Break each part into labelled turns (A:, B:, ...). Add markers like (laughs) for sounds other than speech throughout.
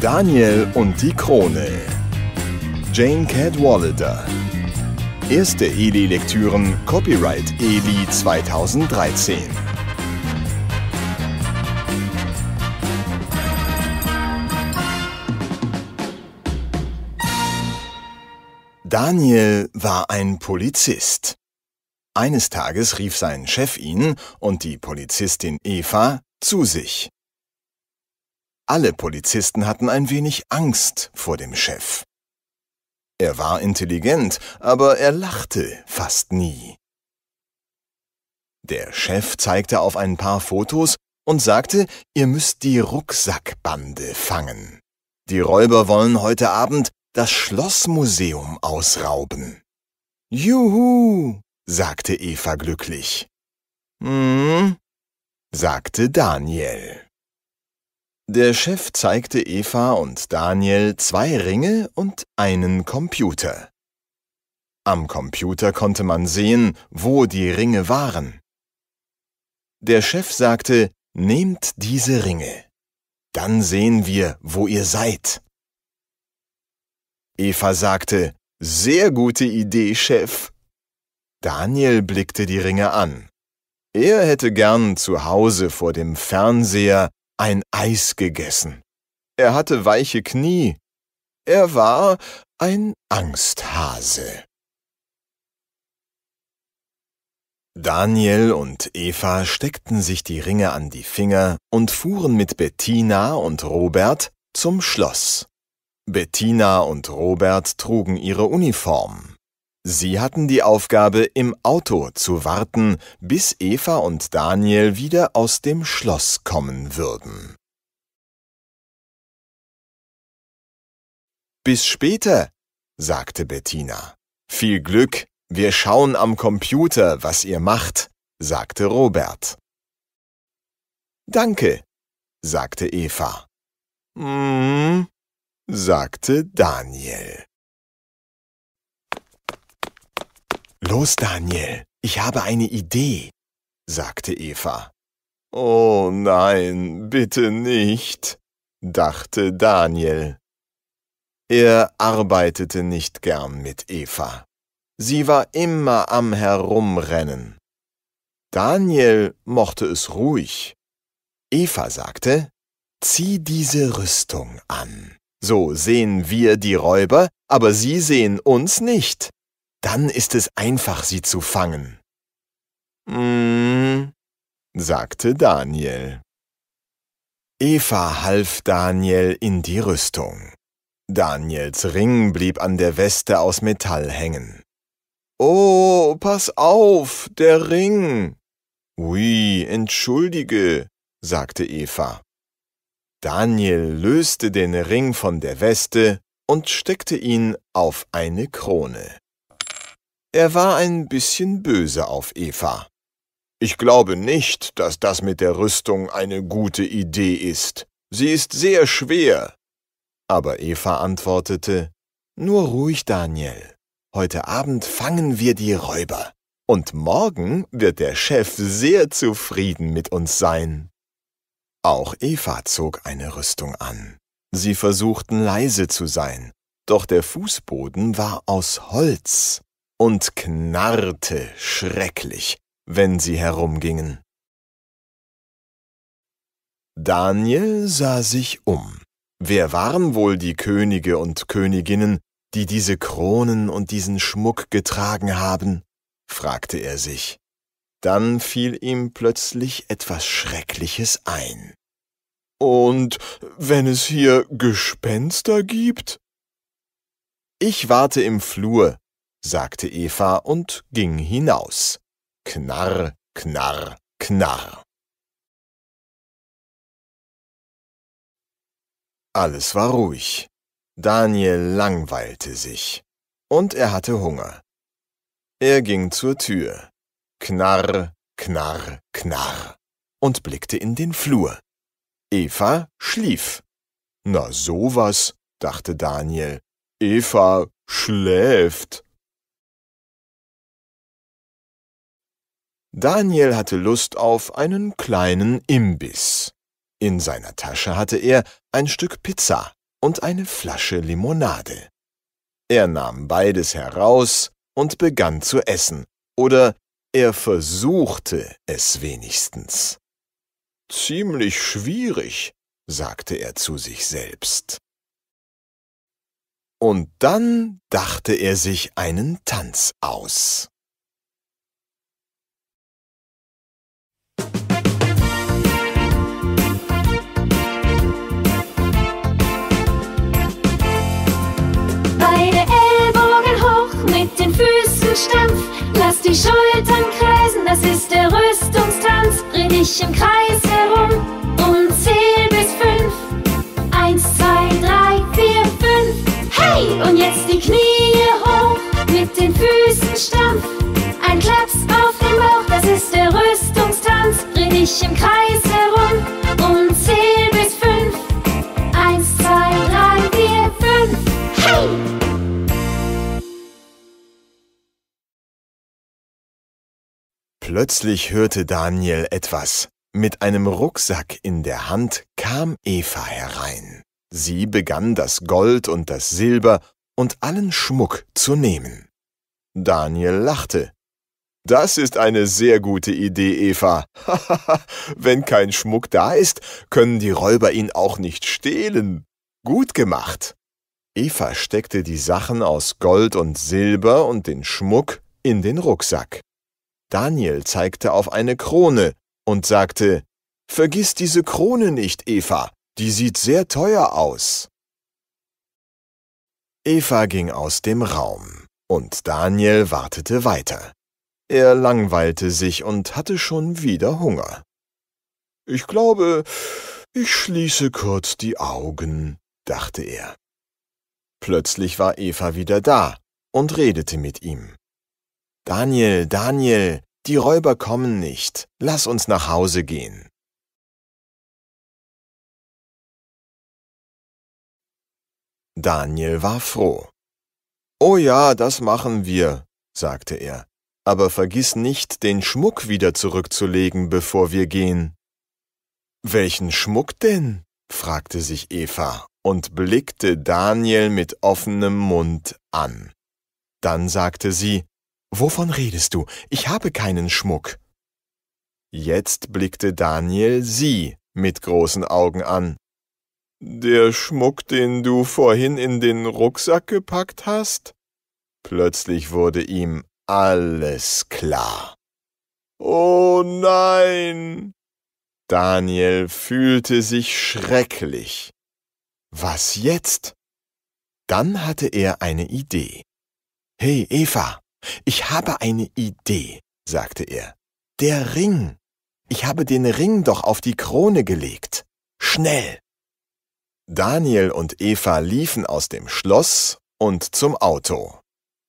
A: Daniel und die Krone. Jane Cadwallader. Erste Eli-Lektüren, Copyright Eli 2013. Daniel war ein Polizist. Eines Tages rief sein Chef ihn und die Polizistin Eva zu sich. Alle Polizisten hatten ein wenig Angst vor dem Chef. Er war intelligent, aber er lachte fast nie. Der Chef zeigte auf ein paar Fotos und sagte, ihr müsst die Rucksackbande fangen. Die Räuber wollen heute Abend das Schlossmuseum ausrauben. Juhu, sagte Eva glücklich. Hm, sagte Daniel. Der Chef zeigte Eva und Daniel zwei Ringe und einen Computer. Am Computer konnte man sehen, wo die Ringe waren. Der Chef sagte, Nehmt diese Ringe, dann sehen wir, wo ihr seid. Eva sagte, Sehr gute Idee, Chef. Daniel blickte die Ringe an. Er hätte gern zu Hause vor dem Fernseher ein Eis gegessen. Er hatte weiche Knie. Er war ein Angsthase. Daniel und Eva steckten sich die Ringe an die Finger und fuhren mit Bettina und Robert zum Schloss. Bettina und Robert trugen ihre Uniform, Sie hatten die Aufgabe, im Auto zu warten, bis Eva und Daniel wieder aus dem Schloss kommen würden. Bis später, sagte Bettina. Viel Glück, wir schauen am Computer, was ihr macht, sagte Robert. Danke, sagte Eva. Mhm, sagte Daniel. Los, Daniel, ich habe eine Idee, sagte Eva. Oh nein, bitte nicht, dachte Daniel. Er arbeitete nicht gern mit Eva. Sie war immer am Herumrennen. Daniel mochte es ruhig. Eva sagte, Zieh diese Rüstung an. So sehen wir die Räuber, aber sie sehen uns nicht. Dann ist es einfach, sie zu fangen. Mm, sagte Daniel. Eva half Daniel in die Rüstung. Daniels Ring blieb an der Weste aus Metall hängen. Oh, pass auf, der Ring! Ui, entschuldige, sagte Eva. Daniel löste den Ring von der Weste und steckte ihn auf eine Krone. Er war ein bisschen böse auf Eva. Ich glaube nicht, dass das mit der Rüstung eine gute Idee ist. Sie ist sehr schwer. Aber Eva antwortete, Nur ruhig, Daniel. Heute Abend fangen wir die Räuber. Und morgen wird der Chef sehr zufrieden mit uns sein. Auch Eva zog eine Rüstung an. Sie versuchten leise zu sein, doch der Fußboden war aus Holz und knarrte schrecklich, wenn sie herumgingen. Daniel sah sich um. Wer waren wohl die Könige und Königinnen, die diese Kronen und diesen Schmuck getragen haben? fragte er sich. Dann fiel ihm plötzlich etwas Schreckliches ein. Und wenn es hier Gespenster gibt? Ich warte im Flur, sagte Eva und ging hinaus. Knarr, knarr, knarr. Alles war ruhig. Daniel langweilte sich. Und er hatte Hunger. Er ging zur Tür. Knarr, knarr, knarr. Und blickte in den Flur. Eva schlief. Na sowas, dachte Daniel. Eva schläft. Daniel hatte Lust auf einen kleinen Imbiss. In seiner Tasche hatte er ein Stück Pizza und eine Flasche Limonade. Er nahm beides heraus und begann zu essen, oder er versuchte es wenigstens. Ziemlich schwierig, sagte er zu sich selbst. Und dann dachte er sich einen Tanz aus. das ist der Rüstungstanz. Dreh dich im Kreis herum und zähl bis fünf. Eins, zwei, drei, vier, fünf. Hey! Und jetzt die Knie hoch, mit den Füßen stampf. Plötzlich hörte Daniel etwas. Mit einem Rucksack in der Hand kam Eva herein. Sie begann das Gold und das Silber und allen Schmuck zu nehmen. Daniel lachte. Das ist eine sehr gute Idee, Eva. (laughs) Wenn kein Schmuck da ist, können die Räuber ihn auch nicht stehlen. Gut gemacht. Eva steckte die Sachen aus Gold und Silber und den Schmuck in den Rucksack. Daniel zeigte auf eine Krone und sagte, Vergiss diese Krone nicht, Eva, die sieht sehr teuer aus. Eva ging aus dem Raum, und Daniel wartete weiter. Er langweilte sich und hatte schon wieder Hunger. Ich glaube, ich schließe kurz die Augen, dachte er. Plötzlich war Eva wieder da und redete mit ihm. Daniel, Daniel, die Räuber kommen nicht, lass uns nach Hause gehen. Daniel war froh. Oh ja, das machen wir, sagte er, aber vergiss nicht, den Schmuck wieder zurückzulegen, bevor wir gehen. Welchen Schmuck denn? fragte sich Eva und blickte Daniel mit offenem Mund an. Dann sagte sie Wovon redest du? Ich habe keinen Schmuck. Jetzt blickte Daniel sie mit großen Augen an. Der Schmuck, den du vorhin in den Rucksack gepackt hast? Plötzlich wurde ihm alles klar. Oh nein! Daniel fühlte sich schrecklich. Was jetzt? Dann hatte er eine Idee. Hey, Eva, ich habe eine Idee, sagte er. Der Ring. Ich habe den Ring doch auf die Krone gelegt. Schnell. Daniel und Eva liefen aus dem Schloss und zum Auto.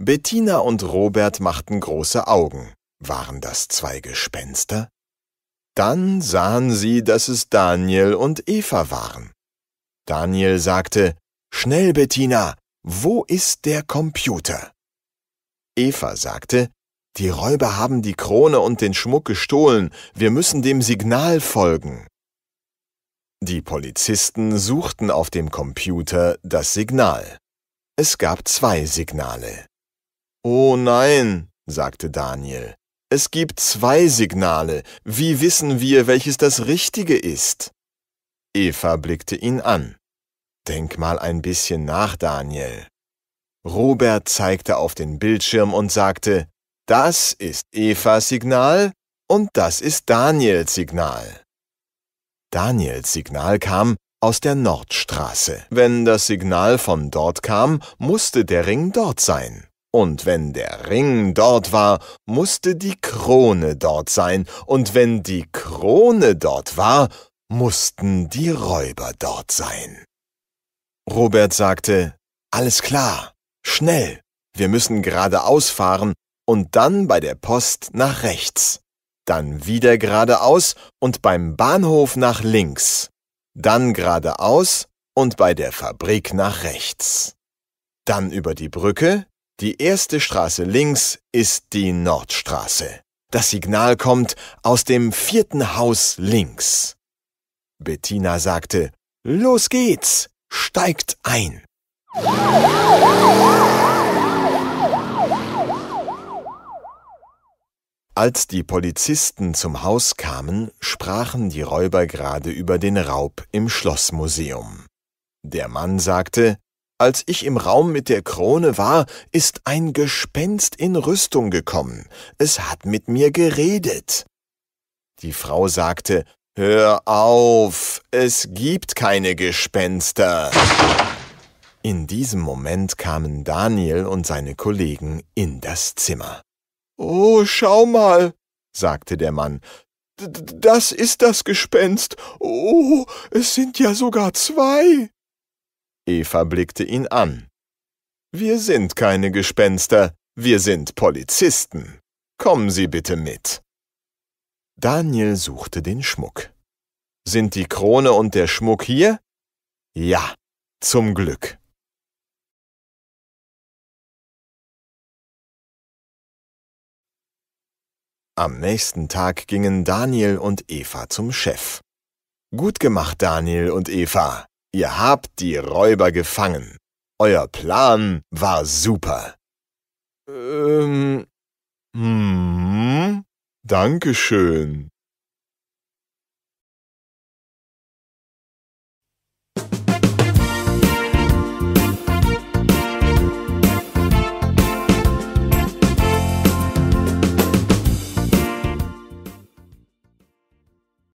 A: Bettina und Robert machten große Augen. Waren das zwei Gespenster? Dann sahen sie, dass es Daniel und Eva waren. Daniel sagte, Schnell, Bettina, wo ist der Computer? Eva sagte, die Räuber haben die Krone und den Schmuck gestohlen, wir müssen dem Signal folgen. Die Polizisten suchten auf dem Computer das Signal. Es gab zwei Signale. Oh nein, sagte Daniel, es gibt zwei Signale, wie wissen wir, welches das Richtige ist? Eva blickte ihn an. Denk mal ein bisschen nach, Daniel. Robert zeigte auf den Bildschirm und sagte, das ist Evas Signal und das ist Daniels Signal. Daniels Signal kam aus der Nordstraße. Wenn das Signal von dort kam, musste der Ring dort sein. Und wenn der Ring dort war, musste die Krone dort sein, und wenn die Krone dort war, mussten die Räuber dort sein. Robert sagte, Alles klar, Schnell, wir müssen geradeaus fahren und dann bei der Post nach rechts. Dann wieder geradeaus und beim Bahnhof nach links. Dann geradeaus und bei der Fabrik nach rechts. Dann über die Brücke. Die erste Straße links ist die Nordstraße. Das Signal kommt aus dem vierten Haus links. Bettina sagte, Los geht's, steigt ein. Als die Polizisten zum Haus kamen, sprachen die Räuber gerade über den Raub im Schlossmuseum. Der Mann sagte, als ich im Raum mit der Krone war, ist ein Gespenst in Rüstung gekommen. Es hat mit mir geredet. Die Frau sagte, Hör auf, es gibt keine Gespenster. In diesem Moment kamen Daniel und seine Kollegen in das Zimmer. Oh, schau mal, sagte der Mann, das ist das Gespenst. Oh, es sind ja sogar zwei. Eva blickte ihn an. Wir sind keine Gespenster, wir sind Polizisten. Kommen Sie bitte mit. Daniel suchte den Schmuck. Sind die Krone und der Schmuck hier? Ja, zum Glück. Am nächsten Tag gingen Daniel und Eva zum Chef. Gut gemacht, Daniel und Eva. Ihr habt die Räuber gefangen. Euer Plan war super. Ähm. Hm. Dankeschön,